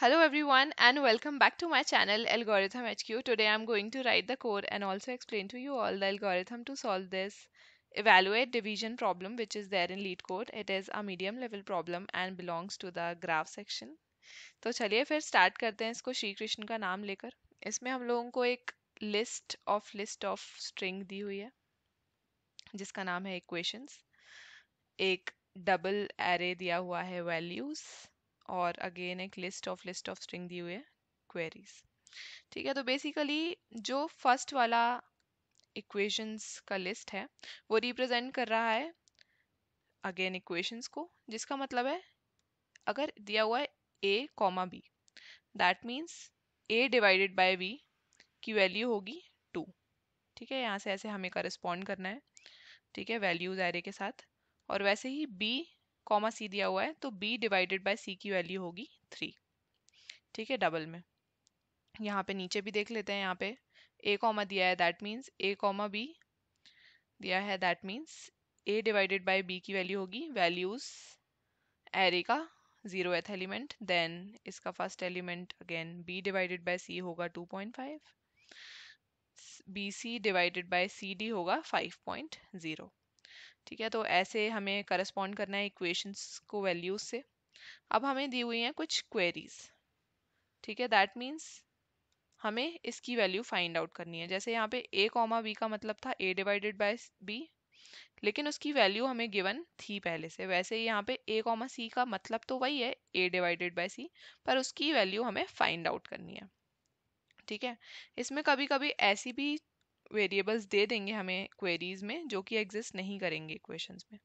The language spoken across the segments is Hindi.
Hello everyone and welcome back to my channel Algorithm HQ. Today I'm going to write the code and also explain to you all the algorithm to solve this evaluate division problem which is there in lead code. It is a medium level problem and belongs to the graph section. तो चलिए फिर start करते हैं इसको श्री कृष्ण का नाम लेकर इसमें हम लोगों को एक list of list of string दी हुई है जिसका नाम है equations एक double array दिया हुआ है values और अगेन एक list of list of string दी हुई है क्वेरीज ठीक है तो बेसिकली जो फर्स्ट वाला इक्वेशंस का लिस्ट है वो रिप्रेजेंट कर रहा है अगेन इक्वेशंस को जिसका मतलब है अगर दिया हुआ है A comma B that means A divided by B की वैल्यू होगी टू ठीक है यहाँ से ऐसे हमें करस्पॉन्ड करना है ठीक है वैल्यूज आ के साथ और वैसे ही बी कॉमा सी दिया हुआ है तो बी डिवाइडेड बाय सी की वैल्यू होगी थ्री ठीक है डबल में यहाँ पे नीचे भी देख लेते हैं यहाँ पे ए कॉमा दिया है that means A comma B दिया है that means A divided by B की वैल्यू होगी वैल्यूज़ एरे का जीरो एथ एलिमेंट देन इसका first element again B divided by C होगा two point five B C divided by C D होगा फाइव पॉइंट ज़ीरो ठीक है तो ऐसे हमें करस्पॉन्ड करना है इक्वेशंस को वैल्यूज से अब हमें दी हुई हैं कुछ क्वेरीज ठीक है दैट मीन्स हमें इसकी वैल्यू फाइंड आउट करनी है जैसे यहाँ पे ए कॉमा बी का मतलब था ए डिवाइडेड बाय बी लेकिन उसकी वैल्यू हमें गिवन थी पहले से वैसे ही यहाँ पे ए कॉमा सी का मतलब तो वही है ए डिवाइडेड बाय सी पर उसकी वैल्यू हमें फाइंड आउट करनी है ठीक है इसमें कभी कभी ऐसी भी वेरिएबल्स दे देंगे हमें क्वेरीज में जो कि एग्जिस्ट नहीं करेंगे क्वेश्चंस में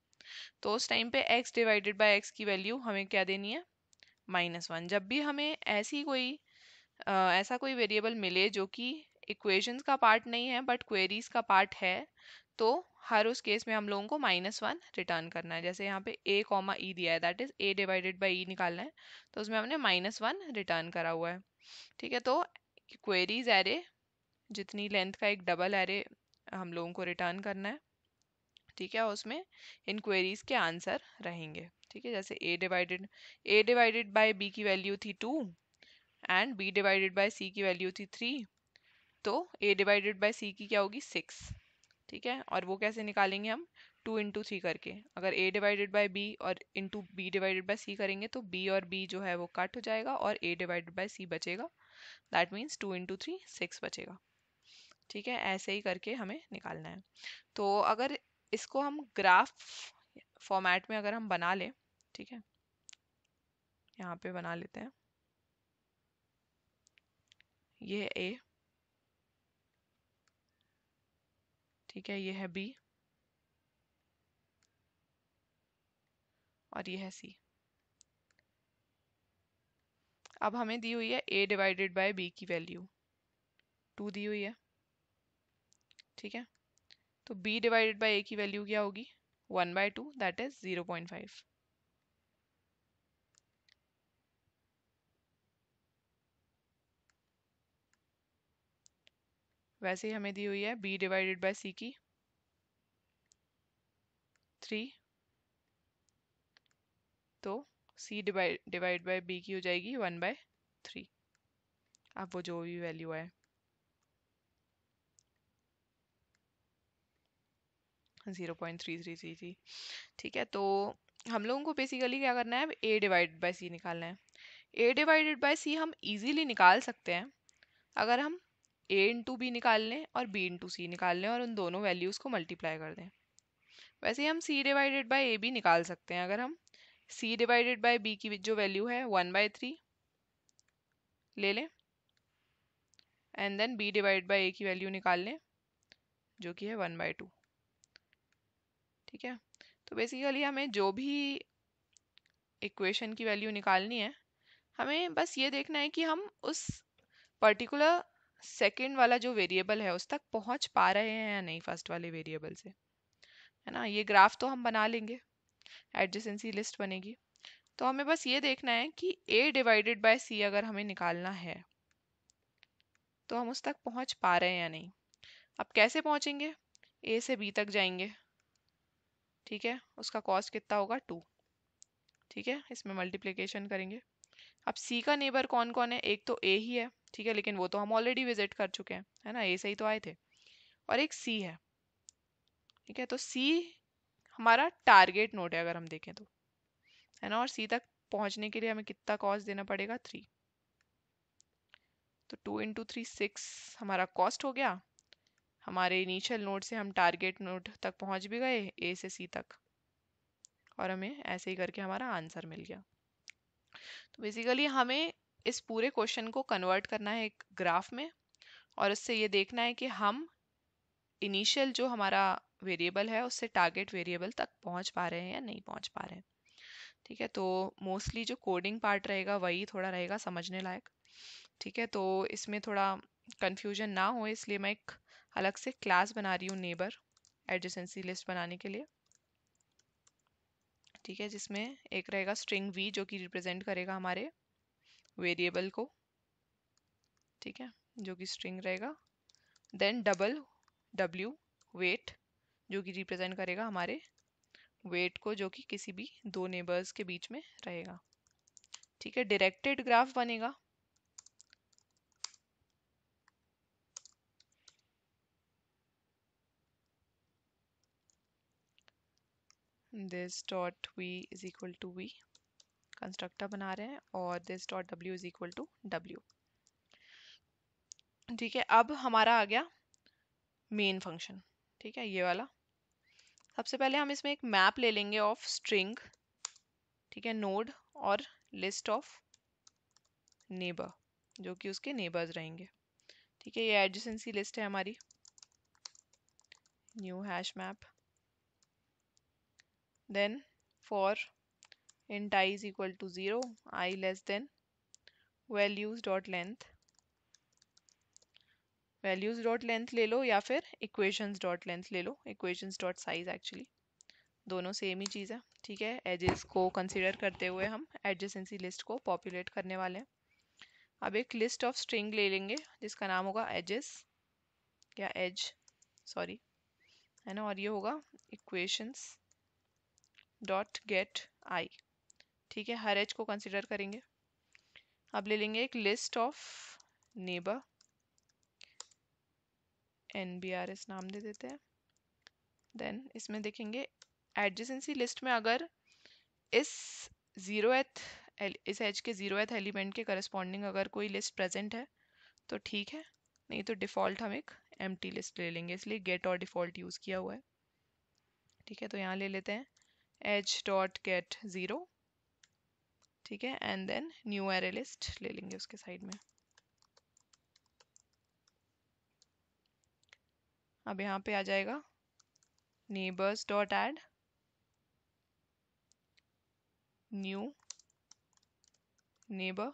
तो उस टाइम पे एक्स डिवाइडेड बाय एक्स की वैल्यू हमें क्या देनी है माइनस वन जब भी हमें ऐसी कोई आ, ऐसा कोई वेरिएबल मिले जो कि इक्वेशंस का पार्ट नहीं है बट क्वेरीज का पार्ट है तो हर उस केस में हम लोगों को माइनस वन रिटर्न करना है जैसे यहाँ पे ए कॉमा ई दिया है that is A divided by E निकालना है तो उसमें हमने माइनस वन रिटर्न करा हुआ है ठीक है तो क्वेरीज एरे जितनी लेंथ का एक डबल एरे हम लोगों को रिटर्न करना है ठीक है उसमें इन क्वेरीज़ के आंसर रहेंगे ठीक है जैसे A divided A divided by B की वैल्यू थी two and B divided by C की वैल्यू थी थ्री तो ए डिवाइडेड बाय सी की क्या होगी सिक्स ठीक है और वो कैसे निकालेंगे हम टू इंटू थ्री करके अगर ए डिवाइडेड बाय बी और into B divided by C करेंगे तो बी और बी जो है वो कट हो जाएगा और ए डिवाइडेड बाय सी बचेगा that means two into three six बचेगा ठीक है ऐसे ही करके हमें निकालना है तो अगर इसको हम ग्राफ फॉर्मेट में अगर हम बना लें ठीक है यहाँ पे बना लेते हैं ये है ए ठीक है ये है बी और ये है सी अब हमें दी हुई है ए डिवाइडेड बाय बी की वैल्यू टू दी हुई है ठीक है तो b डिवाइडेड बाई ए की वैल्यू क्या होगी one by two that is zero point five वैसे ही हमें दी हुई है b डिवाइडेड बाय c की थ्री तो c divide divide by b की हो जाएगी वन बाय थ्री अब वो जो भी वैल्यू आए zero point three three three three ठीक है तो हम लोगों को बेसिकली क्या करना है ए डिवाइडेड बाई सी निकालना है ए डिवाइडेड बाई सी हम इजीली निकाल सकते हैं अगर हम ए इंटू बी निकाल लें और बी इंटू सी निकाल लें और उन दोनों वैल्यूज़ को मल्टीप्लाई कर दें वैसे ही हम सी डिवाइडेड बाई ए भी निकाल सकते हैं अगर हम सी डिवाइडेड बाई बी की जो वैल्यू है वन बाई थ्री ले लें and then B divide by A की वैल्यू निकाल लें जो कि है वन बाई टू ठीक है तो बेसिकली हमें जो भी इक्वेशन की वैल्यू निकालनी है हमें बस ये देखना है कि हम उस पर्टिकुलर सेकेंड वाला जो वेरिएबल है उस तक पहुंच पा रहे हैं या नहीं फर्स्ट वाले वेरिएबल से है ना ये ग्राफ तो हम बना लेंगे एडजेसेंसी लिस्ट बनेगी तो हमें बस ये देखना है कि ए डिवाइडेड बाय सी अगर हमें निकालना है तो हम उस तक पहुंच पा रहे हैं या नहीं अब कैसे पहुंचेंगे ए से बी तक जाएंगे ठीक है उसका कॉस्ट कितना होगा टू ठीक है इसमें मल्टीप्लीकेशन करेंगे अब सी का नेबर कौन कौन है एक तो ए ही है ठीक है लेकिन वो तो हम ऑलरेडी विजिट कर चुके हैं है ना ए से ही तो आए थे और एक सी है ठीक है तो सी हमारा टारगेट नोट है अगर हम देखें तो है ना और सी तक पहुंचने के लिए हमें कितना कॉस्ट देना पड़ेगा थ्री तो टू इंटू थ्री सिक्स हमारा कॉस्ट हो गया हमारे इनिशियल नोड से हम टारगेट नोड तक पहुंच भी गए ए से सी तक और हमें ऐसे ही करके हमारा आंसर मिल गया तो बेसिकली हमें इस पूरे क्वेश्चन को कन्वर्ट करना है एक ग्राफ में और उससे ये देखना है कि हम इनिशियल जो हमारा वेरिएबल है उससे टारगेट वेरिएबल तक पहुंच पा रहे हैं या नहीं पहुंच पा रहे हैं ठीक है तो मोस्टली जो कोडिंग पार्ट रहेगा वही थोड़ा रहेगा समझने लायक ठीक है तो इसमें थोड़ा कन्फ्यूजन ना हो इसलिए मैं एक अलग से क्लास बना रही हूँ नेबर एडजेंसी लिस्ट बनाने के लिए ठीक है जिसमें एक रहेगा स्ट्रिंग वी जो कि रिप्रेजेंट करेगा हमारे वेरिएबल को ठीक है जो कि स्ट्रिंग रहेगा देन डबल डब्ल्यू वेट जो कि रिप्रेजेंट करेगा हमारे वेट को जो कि किसी भी दो नेबर्स के बीच में रहेगा ठीक है डायरेक्टेड ग्राफ बनेगा this dot V is equal to V constructor बना रहे हैं और this dot W is equal to W ठीक है अब हमारा आ गया मेन फंक्शन ठीक है ये वाला सबसे पहले हम इसमें एक मैप ले लेंगे ऑफ स्ट्रिंग ठीक है नोड और लिस्ट ऑफ नेबर जो कि उसके नेबर्स रहेंगे ठीक है ये एडजेंसी लिस्ट है हमारी new hash map then for int i is equal to 0 i less than values dot length values dot length ले लो या फिर equations डॉट लेंथ ले लो इक्वेशंस डॉट साइज एक्चुअली दोनों सेम ही चीज़ है ठीक है एजेस को कंसिडर करते हुए हम एडजेसेंसी लिस्ट को पॉपुलेट करने वाले हैं अब एक लिस्ट ऑफ स्ट्रिंग ले लेंगे जिसका नाम होगा एजेस या एज सॉरी है ना और ये होगा इक्वेशंस डॉट गेट आई ठीक है हर एच को कंसिडर करेंगे अब ले लेंगे एक list of neighbour N B R S नाम दे देते हैं देन इसमें देखेंगे एडजेसेंसी लिस्ट में अगर इस ज़ीरो एथ इस एच के ज़ीरो एथ एलिमेंट के करस्पॉन्डिंग अगर कोई लिस्ट प्रेजेंट है तो ठीक है नहीं तो डिफ़ॉल्ट हम एक एम लिस्ट ले लेंगे इसलिए गेट और डिफ़ॉल्ट यूज़ किया हुआ है ठीक है तो यहाँ ले लेते हैं एच डॉट गेट ज़ीरो ठीक है and then new array list ले लेंगे उसके साइड में अब यहाँ पे आ जाएगा neighbours dot add new neighbour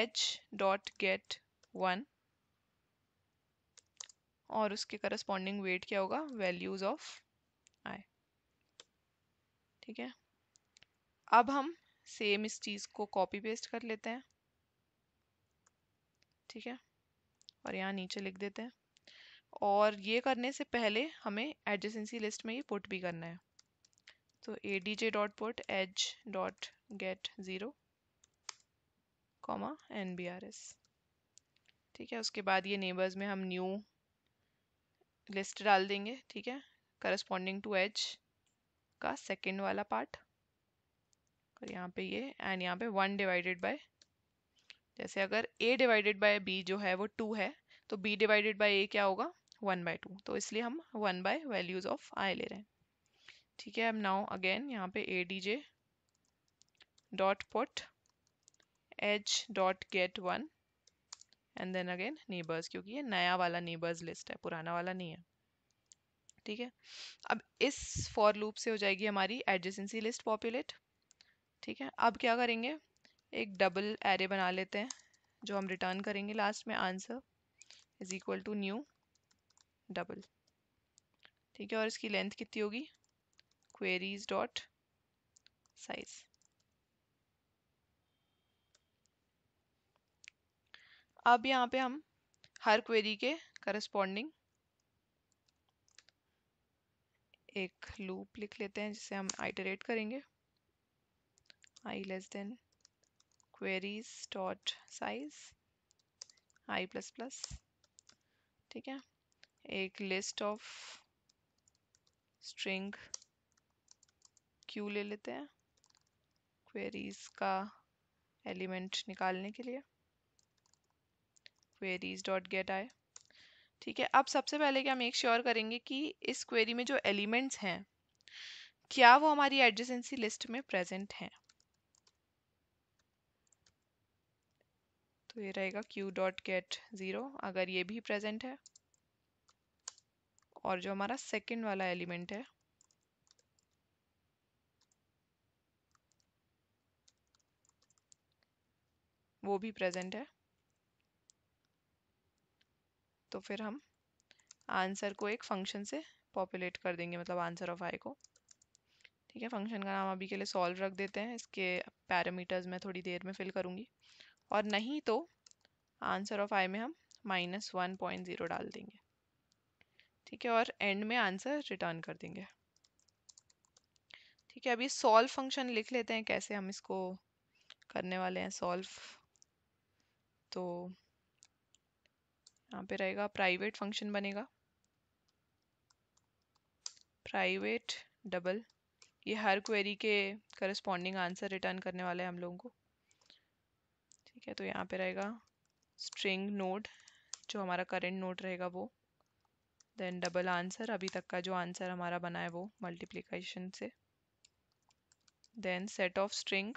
H dot get one और उसके करस्पॉन्डिंग वेट क्या होगा वैल्यूज ऑफ ठीक है अब हम सेम इस चीज़ को कॉपी पेस्ट कर लेते हैं ठीक है और यहाँ नीचे लिख देते हैं और ये करने से पहले हमें एडजेसेंसी लिस्ट में ये पुट भी करना है तो A D J dot put edge dot get zero comma N B R S ठीक है उसके बाद ये नेबर्स में हम न्यू लिस्ट डाल देंगे ठीक है करस्पॉन्डिंग टू एज का सेकेंड वाला पार्ट और यहाँ पे ये एंड यहाँ पे वन डिवाइडेड बाय जैसे अगर ए डिवाइडेड बाय बी जो है वो टू है तो बी डिवाइडेड बाय ए क्या होगा वन बाय टू तो इसलिए हम one by values of I ले रहे हैं ठीक है अब नाउ अगेन यहाँ पे A D J dot put H dot get one and then again neighbours क्योंकि ये नया वाला नेबर्स लिस्ट है पुराना वाला नहीं है ठीक है अब इस फॉर लूप से हो जाएगी हमारी एडजेसेंसी लिस्ट पॉपुलेट ठीक है अब क्या करेंगे एक डबल एरे बना लेते हैं जो हम रिटर्न करेंगे लास्ट में answer is equal to new double ठीक है और इसकी लेंथ कितनी होगी क्वेरीज डॉट साइज अब यहाँ पे हम हर क्वेरी के करस्पॉन्डिंग एक लूप लिख लेते हैं जिसे हम आइटरेट करेंगे I less than queries dot size I plus plus ठीक है एक लिस्ट ऑफ स्ट्रिंग क्यू ले लेते हैं क्वेरीज का एलिमेंट निकालने के लिए क्वेरीज डॉट गेट आई ठीक है अब सबसे पहले क्या मेक श्योर करेंगे कि इस क्वेरी में जो एलिमेंट्स हैं क्या वो हमारी एडजेंसी लिस्ट में प्रेजेंट हैं तो ये रहेगा क्यू डॉट गेट ज़ीरो अगर ये भी प्रेजेंट है और जो हमारा सेकंड वाला एलिमेंट है वो भी प्रेजेंट है तो फिर हम आंसर को एक फंक्शन से पॉपुलेट कर देंगे मतलब आंसर ऑफ आई को ठीक है फंक्शन का नाम अभी के लिए सॉल्व रख देते हैं इसके पैरामीटर्स मैं थोड़ी देर में फिल करूँगी और नहीं तो आंसर ऑफ आई में हम माइनस वन पॉइंट ज़ीरो डाल देंगे ठीक है और एंड में आंसर रिटर्न कर देंगे ठीक है अभी सॉल्व फंक्शन लिख लेते हैं कैसे हम इसको करने वाले हैं सॉल्व तो यहाँ पे रहेगा प्राइवेट फंक्शन बनेगा प्राइवेट डबल ये हर क्वेरी के करस्पॉन्डिंग आंसर रिटर्न करने वाला है हम लोगों को ठीक है तो यहाँ पे रहेगा स्ट्रिंग नोड जो हमारा करेंट नोड रहेगा वो देन डबल आंसर अभी तक का जो आंसर हमारा बना है वो मल्टीप्लीकेशन से then set of string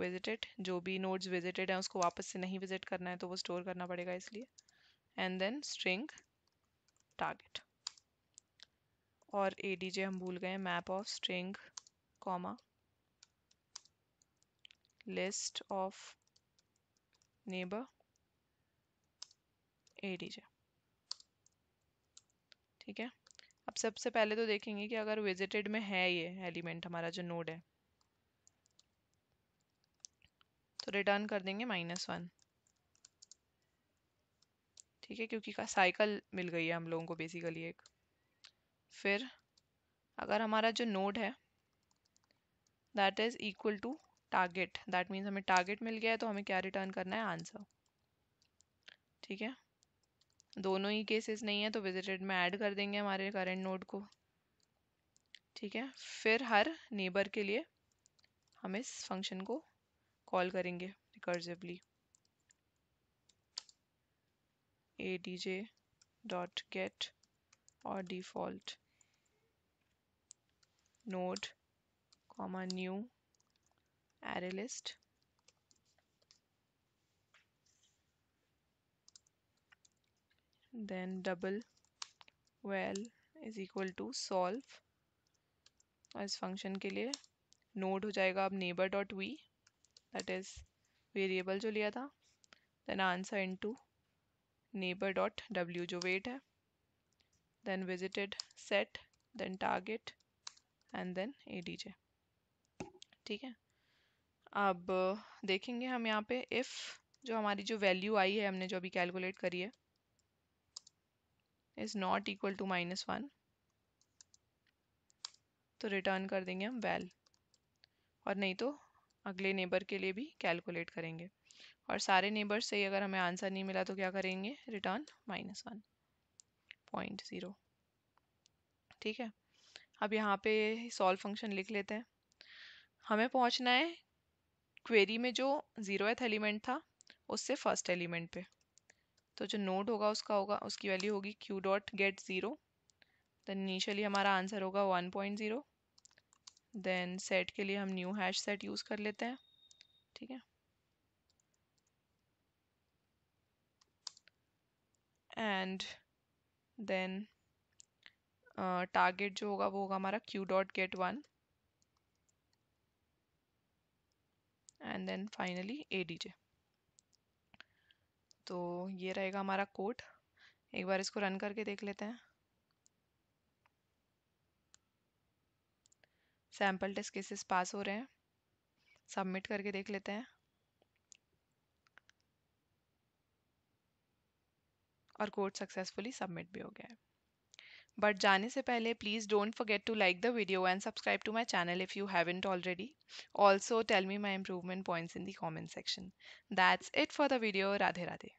visited जो भी नोड्स विजिटेड हैं उसको वापस से नहीं विजिट करना है तो वो स्टोर करना पड़ेगा इसलिए एंड देन स्ट्रिंग टारगेट और ए डी जे हम भूल गए map of string comma list of neighbour A ठीक है अब सबसे पहले तो देखेंगे कि अगर विजिटेड में है ये एलिमेंट हमारा जो नोड है तो रिटर्न कर देंगे माइनस वन ठीक है क्योंकि का साइकिल मिल गई है हम लोगों को बेसिकली एक फिर अगर हमारा जो नोड है that is equal to target that means हमें टारगेट मिल गया है तो हमें क्या रिटर्न करना है आंसर ठीक है दोनों ही केसेस नहीं है तो विजिटेड में ऐड कर देंगे हमारे करेंट नोड को ठीक है फिर हर नेबर के लिए हम इस फंक्शन को कॉल करेंगे recursively A D J dot get और default node comma new array list double val is equal to solve और इस फंक्शन के लिए नोड हो जाएगा अब neighbour dot V that is variable जो लिया था then answer into neighbour dot W जो वेट है then visited set then target and then A D J ठीक है अब देखेंगे हम यहाँ पे इफ़ जो हमारी जो वैल्यू आई है हमने जो अभी कैलकुलेट करी है is not equal to minus one तो रिटर्न कर देंगे हम वैल और नहीं तो अगले नेबर के लिए भी कैलकुलेट करेंगे और सारे नेबर से ही अगर हमें आंसर नहीं मिला तो क्या करेंगे return minus one point zero ठीक है अब यहाँ पे सॉल्व फंक्शन लिख लेते हैं हमें पहुँचना है क्वेरी में जो ज़ीरोथ एलिमेंट था उससे फर्स्ट एलिमेंट पे तो जो नोड होगा उसका होगा उसकी वैल्यू होगी क्यू डॉट गेट ज़ीरो तो इनिशियली हमारा आंसर होगा one point zero then set के लिए हम न्यू हैश सेट यूज़ कर लेते हैं ठीक है एंड देन टारगेट जो होगा वो होगा हमारा Q dot get one and then finally A D J तो ये रहेगा हमारा कोड एक बार इसको रन करके देख लेते हैं सैम्पल टेस्ट केसेस पास हो रहे हैं सबमिट करके देख लेते हैं और कोड सक्सेसफुली सबमिट भी हो गया है बट जाने से पहले please don't forget to like the video and subscribe to my channel if you haven't already also tell me my improvement points in the comment section that's it for the video Radhe Radhe